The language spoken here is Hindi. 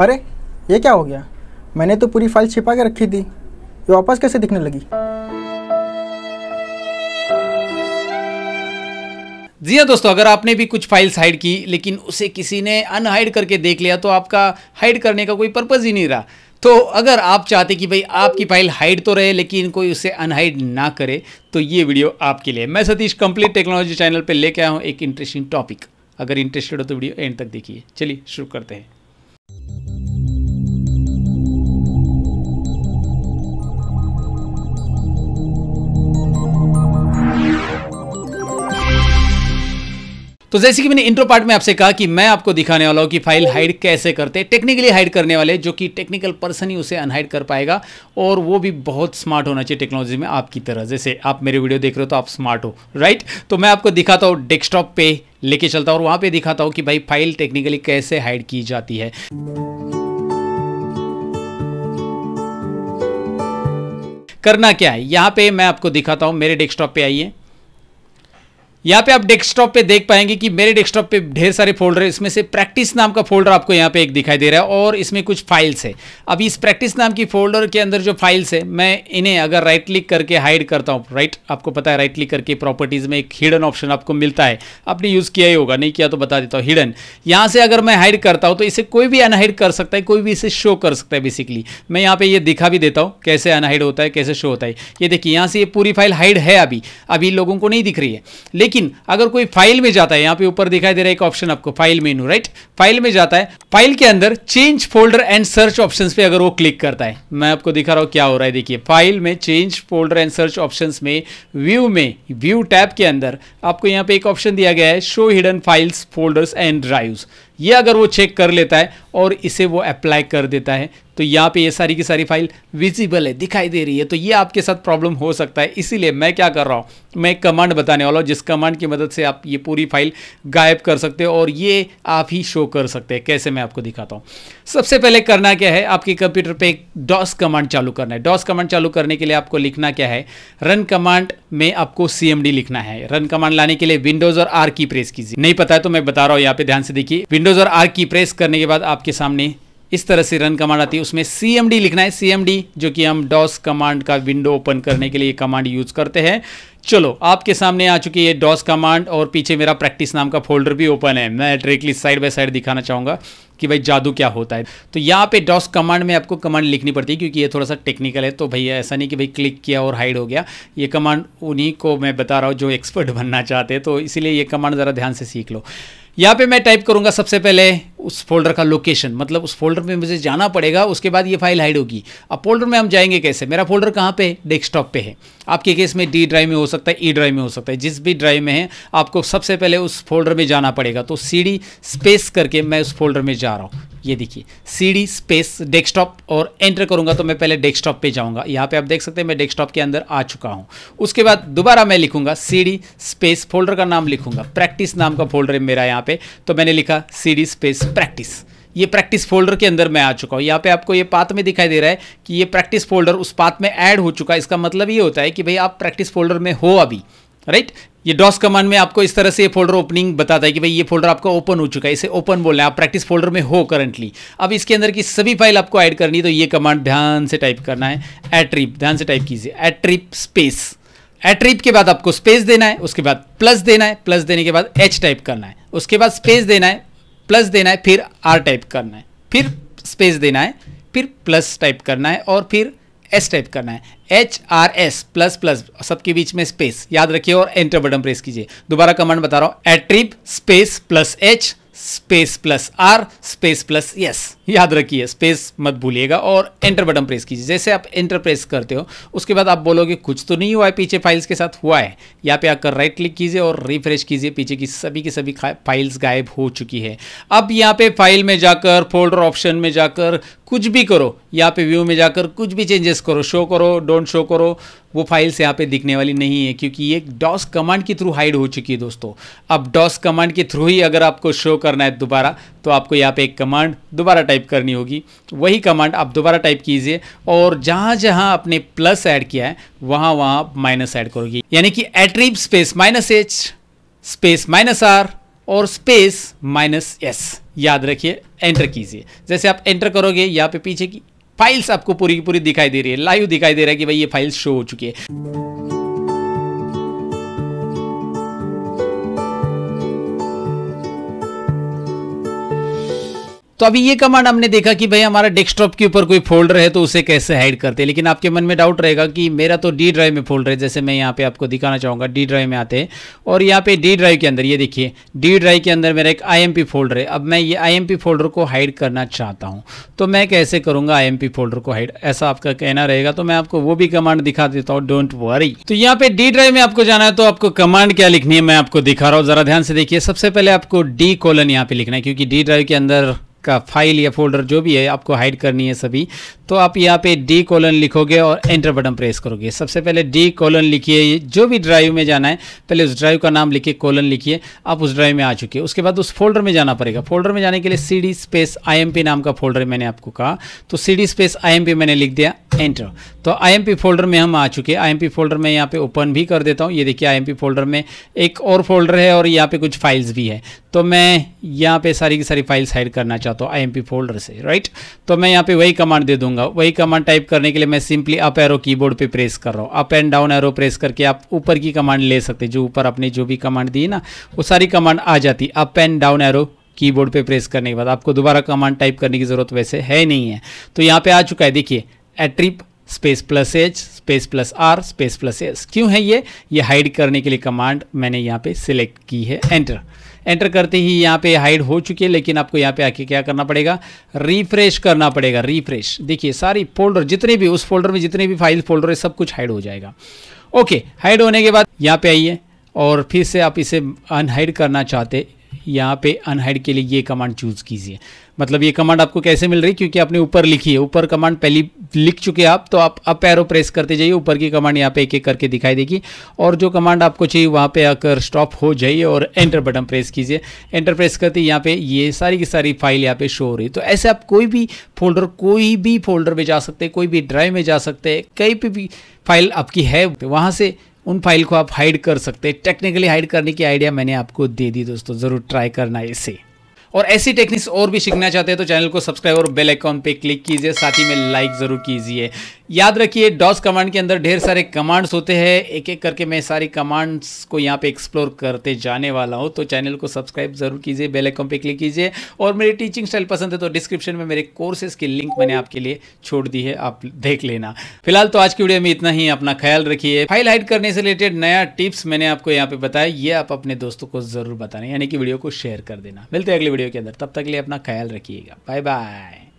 अरे ये क्या हो गया मैंने तो पूरी फाइल छिपा के रखी थी ये वापस कैसे दिखने लगी जी हाँ दोस्तों अगर आपने भी कुछ फाइल्स हाइड की लेकिन उसे किसी ने अनहाइड करके देख लिया तो आपका हाइड करने का कोई पर्पज़ ही नहीं रहा तो अगर आप चाहते कि भाई आपकी फाइल हाइड तो रहे लेकिन कोई उसे अनहाइड ना करे तो ये वीडियो आपके लिए मैं सतीश कंप्लीट टेक्नोलॉजी चैनल पर लेके आया हूँ एक इंटरेस्टिंग टॉपिक अगर इंटरेस्टेड हो तो वीडियो एंड तक देखिए चलिए शुरू करते हैं तो जैसे कि मैंने इंट्रो पार्ट में आपसे कहा कि मैं आपको दिखाने वाला हूँ कि फाइल हाइड कैसे करते हैं टेक्निकली हाइड करने वाले जो कि टेक्निकल पर्सन ही उसे अनहाइड कर पाएगा और वो भी बहुत स्मार्ट होना चाहिए टेक्नोलॉजी में आपकी तरह जैसे आप मेरे वीडियो देख रहे हो तो आप स्मार्ट हो राइट तो मैं आपको दिखाता हूँ डेस्कटॉप पे लेके चलता हूँ और वहाँ पर दिखाता हूँ कि भाई फाइल टेक्निकली कैसे हाइड की जाती है करना क्या है यहाँ पे मैं आपको दिखाता हूँ मेरे डेस्कटॉप पे आइए यहाँ पे आप डेस्कटॉप पे देख पाएंगे कि मेरे डेस्कटॉप पे ढेर सारे फोल्डर है इसमें से प्रैक्टिस नाम का फोल्डर आपको यहाँ पे एक दिखाई दे रहा है और इसमें कुछ फाइल्स है अब इस प्रैक्टिस नाम की फोल्डर के अंदर जो फाइल्स है मैं इन्हें अगर राइट क्लिक करके हाइड करता हूँ राइट आपको पता है राइट क्लिक करके प्रॉपर्टीज़ में एक हिडन ऑप्शन आपको मिलता है आपने यूज़ किया ही होगा नहीं किया तो बता देता हूँ हिडन यहाँ से अगर मैं हाइड करता हूँ तो इसे कोई भी अनहाइड कर सकता है कोई भी इसे शो कर सकता है बेसिकली मैं यहाँ पर ये दिखा भी देता हूँ कैसे अनहाइड होता है कैसे शो होता है ये देखिए यहाँ से ये पूरी फाइल हाइड है अभी अभी लोगों को नहीं दिख रही है लेकिन अगर कोई फाइल में जाता है यहाँ पे ऊपर दिखाई दे रहा है एक ऑप्शन आपको फाइल मेनू राइट फाइल में जाता है फाइल के अंदर change folder and search option पे अगर वो क्लिक करता है मैं आपको दिखा रहा हूँ क्या हो रहा है देखिए फाइल में change folder and search option में व्यू में व्यू टैब के अंदर आपको यहाँ पे एक ऑप्शन दिया गया है show hidden files folders and drives ये अगर वो चेक कर लेता है और इसे वो अप्लाई कर देता है तो यहाँ पे ये सारी की सारी फाइल विजिबल है दिखाई दे रही है तो ये आपके साथ प्रॉब्लम हो सकता है इसीलिए मैं क्या कर रहा हूँ मैं एक कमांड बताने वाला हूँ जिस कमांड की मदद से आप ये पूरी फाइल गायब कर सकते हो और ये आप ही शो कर सकते हैं कैसे मैं आपको दिखाता हूँ सबसे पहले करना क्या है आपके कंप्यूटर पे एक डॉस कमांड चालू करना है डॉस कमांड चालू करने के लिए आपको लिखना क्या है रन कमांड में आपको सीएमडी लिखना है रन कमांड लाने के लिए विंडोज और आर की प्रेस कीजिए नहीं पता है तो मैं बता रहा हूँ यहाँ पे ध्यान से देखिए विंडोज और आर की प्रेस करने के बाद आपके सामने इस तरह से रन कमांड आती है उसमें cmd लिखना है cmd जो कि हम डॉस कमांड का विंडो ओपन करने के लिए कमांड यूज करते हैं चलो आपके सामने आ चुकी है डॉस कमांड और पीछे मेरा प्रैक्टिस नाम का फोल्डर भी ओपन है मैं डायरेक्टली साइड बाय साइड दिखाना चाहूँगा कि भाई जादू क्या होता है तो यहाँ पे डॉस कमांड में आपको कमांड लिखनी पड़ती है क्योंकि ये थोड़ा सा टेक्निकल है तो भैया ऐसा नहीं कि भाई क्लिक किया और हाइड हो गया ये कमांड उन्हीं को मैं बता रहा हूँ जो एक्सपर्ट बनना चाहते हैं तो इसीलिए ये कमांड ज़रा ध्यान से सीख लो यहाँ पे मैं टाइप करूँगा सबसे पहले उस फोल्डर का लोकेशन मतलब उस फोल्डर में मुझे जाना पड़ेगा उसके बाद ये फाइल हाइड होगी अब फोल्डर में हम जाएंगे कैसे मेरा फोल्डर कहाँ पे है डेस्कटॉप पे है आपके केस में डी ड्राइव में हो सकता है ई e ड्राइव में हो सकता है जिस भी ड्राइव में है आपको सबसे पहले उस फोल्डर में जाना पड़ेगा तो सी स्पेस करके मैं उस फोल्डर में जा रहा हूँ ये देखिए सी स्पेस डेस्कटॉप और एंटर करूँगा तो मैं पहले डेस्कटॉप पे जाऊँगा यहाँ पे आप देख सकते हैं मैं डेस्कटॉप के अंदर आ चुका हूँ उसके बाद दोबारा मैं लिखूँगा सी स्पेस फोल्डर का नाम लिखूँगा प्रैक्टिस नाम का फोल्डर है मेरा यहाँ पे तो मैंने लिखा सी स्पेस प्रैक्टिस ये प्रैक्टिस फोल्डर के अंदर मैं आ चुका हूँ यहाँ पे आपको ये पाथ में दिखाई दे रहा है कि ये प्रैक्टिस फोल्डर उस पाथ में ऐड हो चुका है इसका मतलब ये होता है कि भाई आप प्रैक्टिस फोल्डर में हो अभी राइट ये डॉस कमांड में आपको इस तरह से ये फोल्डर ओपनिंग बताता है कि भाई ये फोल्डर आपका ओपन हो चुका है इसे ओपन बोल रहे हैं आप प्रैक्टिस फोल्डर में हो करंटली अब इसके अंदर की सभी फाइल आपको ऐड करनी है तो ये कमांड ध्यान से टाइप करना है एट्रिप ध्यान से टाइप कीजिए एट्रिप स्पेस एट्रिप के बाद आपको स्पेस देना है उसके बाद प्लस देना है प्लस देने के बाद एच टाइप करना है उसके बाद स्पेस देना है प्लस देना है फिर आर टाइप करना है फिर स्पेस देना है फिर प्लस टाइप करना है और फिर एस टाइप करना है H R S plus plus सबके बीच में स्पेस याद रखिए और एंटर बटन प्रेस कीजिए दोबारा कमांड बता रहा हूँ attrib space plus H space plus R space plus S याद रखिए स्पेस मत भूलिएगा और एंटर बटन प्रेस कीजिए जैसे आप एंटर प्रेस करते हो उसके बाद आप बोलोगे कुछ तो नहीं हुआ है पीछे फाइल्स के साथ हुआ है यहाँ पे आकर राइट क्लिक कीजिए और रिफ्रेश कीजिए पीछे की सभी की सभी फाइल्स गायब हो चुकी है अब यहाँ पे फाइल में जाकर फोल्डर ऑप्शन में जाकर कुछ भी करो यहाँ पे व्यू में जाकर कुछ भी चेंजेस करो शो करो डोंट शो करो वो फाइल्स यहाँ पे दिखने वाली नहीं है क्योंकि ये डॉस कमांड के थ्रू हाइड हो चुकी है दोस्तों अब डॉस कमांड के थ्रू ही अगर आपको शो करना है दोबारा तो आपको यहाँ पे एक कमांड दोबारा टाइप टाइप करनी होगी तो वही कमांड आप दोबारा टाइप कीजिए और जहां जहां आपने प्लस ऐड किया है वहां वहां माइनस ऐड करोगी यानी कि attrib space minus H space minus R और स्पेस माइनस एस याद रखिए एंटर कीजिए जैसे आप एंटर करोगे यहाँ पे पीछे की फाइल्स आपको पूरी की पूरी दिखाई दे रही है लाइव दिखाई दे रहा है कि भाई ये फाइल्स शो हो चुकी है तो अभी ये कमांड हमने देखा कि भाई हमारा डेस्कटॉप के ऊपर कोई फोल्डर है तो उसे कैसे हाइड करते हैं लेकिन आपके मन में डाउट रहेगा कि मेरा तो डी ड्राइव में फोल्डर है जैसे मैं यहाँ पे आपको दिखाना चाहूँगा डी ड्राइव में आते हैं और यहाँ पे डी ड्राइव के अंदर ये देखिए डी ड्राइव के अंदर मेरा एक आई फोल्डर है अब मैं ये आई फोल्डर को हाइड करना चाहता हूँ तो मैं कैसे करूँगा आई फोल्डर को हाइड ऐसा आपका कहना रहेगा तो मैं आपको वो भी कमांड दिखा देता हूँ डोंट वरी तो यहाँ पे डी ड्राइव में आपको जाना है तो आपको कमांड क्या लिखनी है मैं आपको दिखा रहा हूँ जरा ध्यान से देखिए सबसे पहले आपको डी कॉलन यहाँ पे लिखना है क्योंकि डी ड्राइव के अंदर का फाइल या फोल्डर जो भी है आपको हाइड करनी है सभी तो आप यहाँ पे डी कॉलन लिखोगे और एंटर बटन प्रेस करोगे सबसे पहले डी कॉलन लिखिए जो भी ड्राइव में जाना है पहले उस ड्राइव का नाम लिखिए कॉलन लिखिए आप उस ड्राइव में आ चुके उसके बाद उस फोल्डर में जाना पड़ेगा फोल्डर में जाने के लिए सी डी स्पेस आई नाम का फोल्डर मैंने आपको कहा तो सी डी स्पेस आई मैंने लिख दिया एंटर तो आई फोल्डर में हम आ चुके आई फोल्डर में यहाँ पे ओपन भी कर देता हूँ ये देखिए आई फोल्डर में एक और फोल्डर है और यहाँ पे कुछ फाइल्स भी है तो मैं यहाँ पे सारी की सारी फाइल्स हाइड करना चाहता हूँ आई फोल्डर से राइट तो मैं यहाँ पे वही कमांड दे दूंगा वही कमांड टाइप करने के लिए मैं सिंपली अप एरो कीबोर्ड पे प्रेस कर रहा हूँ up and down arrow press करके आप ऊपर की कमांड ले सकते जो ऊपर आपने जो भी कमांड दी ना वो सारी कमांड आ जाती up and down arrow keyboard पर प्रेस करने के बाद आपको दोबारा कमांड टाइप करने की ज़रूरत वैसे है नहीं है तो यहाँ पर आ चुका है देखिए attrib space plus H space plus R space plus S क्यों है ये ये हाइड करने के लिए कमांड मैंने यहाँ पर सिलेक्ट की है एंटर एंटर करते ही यहाँ पे हाइड हो चुकी है लेकिन आपको यहाँ पे आके क्या करना पड़ेगा रिफ्रेश करना पड़ेगा रिफ्रेश देखिए सारी फोल्डर जितने भी उस फोल्डर में जितने भी फाइल फोल्डर है सब कुछ हाइड हो जाएगा ओके हाइड होने के बाद यहाँ पे आइए और फिर से आप इसे अनहाइड करना चाहते यहाँ पे अनहाइड के लिए ये कमांड चूज़ कीजिए मतलब ये कमांड आपको कैसे मिल रही क्योंकि आपने ऊपर लिखी है ऊपर कमांड पहली लिख चुके आप तो आप अप एरो प्रेस करते जाइए ऊपर की कमांड यहाँ पे एक एक करके दिखाई देगी और जो कमांड आपको चाहिए वहाँ पे आकर स्टॉप हो जाइए और एंटर बटन प्रेस कीजिए एंटर प्रेस करते यहाँ पे ये सारी की सारी फाइल यहाँ पे शो हो रही है तो ऐसे आप कोई भी फोल्डर कोई भी फोल्डर में जा सकते हैं कोई भी ड्राइव में जा सकते हैं कहीं पर भी फाइल आपकी है तो वहाँ से उन फाइल को आप हाइड कर सकते हैं टेक्निकली हाइड करने की आइडिया मैंने आपको दे दी दोस्तों ज़रूर ट्राई करना इसे और ऐसी टेक्निक्स और भी सीखना चाहते हैं तो चैनल को सब्सक्राइब और बेल आइकॉन पे क्लिक कीजिए साथ ही में लाइक ज़रूर कीजिए याद रखिए डॉस कमांड के अंदर ढेर सारे कमांड्स होते हैं एक एक करके मैं सारी कमांड्स को यहाँ पे एक्सप्लोर करते जाने वाला हूँ तो चैनल को सब्सक्राइब जरूर कीजिए बेल आइकन पे क्लिक कीजिए और मेरी टीचिंग स्टाइल पसंद है तो डिस्क्रिप्शन में मेरे कोर्सेज की लिंक मैंने आपके लिए छोड़ दी है आप देख लेना फिलहाल तो आज की वीडियो में इतना ही अपना ख्याल रखिए फाइल हाइड करने से रिलेटेड नया टिप्स मैंने आपको यहाँ पे बताया ये आप अपने दोस्तों को जरूर बताना यानी कि वीडियो को शेयर कर देना मिलते हैं अगले वीडियो के अंदर तब तक के लिए अपना ख्याल रखिएगा बाय बाय